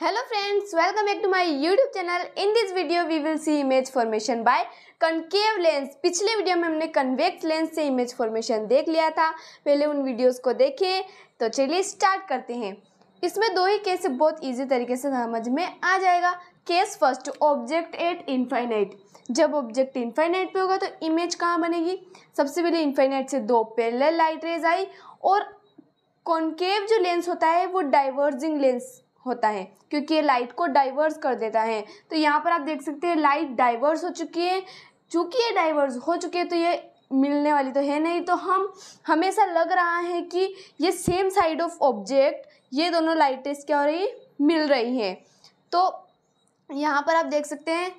hello friends welcome back to my YouTube channel in this video we will see image formation by concave lens पिछले video में हमने convex lens से image formation देख लिया था पहले उन वीडियोस को देखें तो चलिए स्टार्ट करते हैं इसमें दो ही केस बहुत इजी तरीके से समझ में आ जाएगा case first object at infinite जब ऑब्जेक्ट इन्फाइनाइट पर होगा तो इमेज कहाँ बनेगी सबसे पहले इन्फाइनाइट से दो पेलर लाइट रेज आई और कॉन्केव जो लेंस होता है वो डाइवर्जिंग लेंस होता है क्योंकि ये लाइट को डाइवर्स कर देता है तो यहाँ पर आप देख सकते हैं लाइट डाइवर्स हो चुकी है चूँकि ये डाइवर्स हो चुके हैं तो ये मिलने वाली तो है नहीं तो हम हमेशा लग रहा है कि ये सेम साइड ऑफ ऑब्जेक्ट ये दोनों लाइटेस क्या हो रही मिल रही हैं तो यहाँ पर आप देख सकते हैं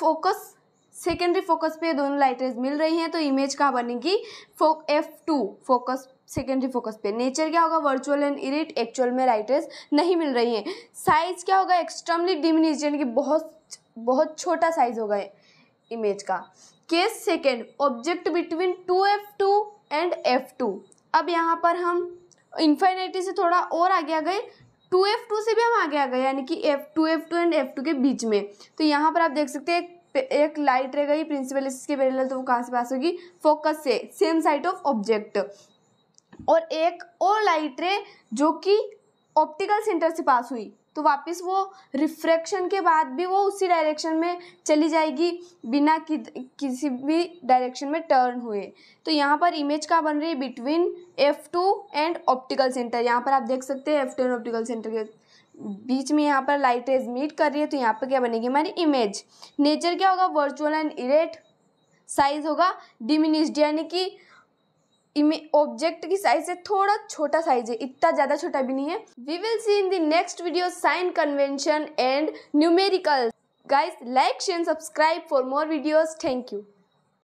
फोकस सेकेंडरी फोकस पे दोनों लाइटें मिल रही हैं तो इमेज कहाँ बनेगी फो F two focus secondary focus पे नेचर क्या होगा वर्चुअल एंड इरिट एक्चुअल में लाइटेज नहीं मिल रही हैं साइज क्या होगा एक्सट्रीमली डिमिनिज यानी कि बहुत बहुत छोटा साइज होगा इमेज का case second object between two F two and F two अब यहाँ पर हम इन्फाइनेटी से थोड़ा और आगे आ गए टू एफ टू से भी हम आगे आ गए यानी कि F two F two and F two के बीच में तो यहाँ पर आप देख सकते हैं एक लाइट रह गई प्रिंसिपल इसके पैरेलल तो वो कहाँ से पास होगी फोकस से सेम साइड ऑफ ऑब्जेक्ट और एक और लाइट रे जो कि ऑप्टिकल सेंटर से पास हुई तो वापस वो रिफ्रैक्शन के बाद भी वो उसी डायरेक्शन में चली जाएगी बिना कि, किसी भी डायरेक्शन में टर्न हुए तो यहाँ पर इमेज का बन रही है between F two and optical centre यहाँ पर आप देख सकते हैं F two and optical centre के बीच में यहाँ पर लाइट रेज मीट कर रही है तो यहाँ पर क्या बनेगी हमारी इमेज नेचर क्या होगा वर्चुअल एंड इरेट साइज होगा डिमिनिस्ड यानी कि ऑब्जेक्ट की साइज से थोड़ा छोटा साइज है इतना ज़्यादा छोटा भी नहीं है we will see in the next video sign convention and numerical guys like share subscribe for more videos thank you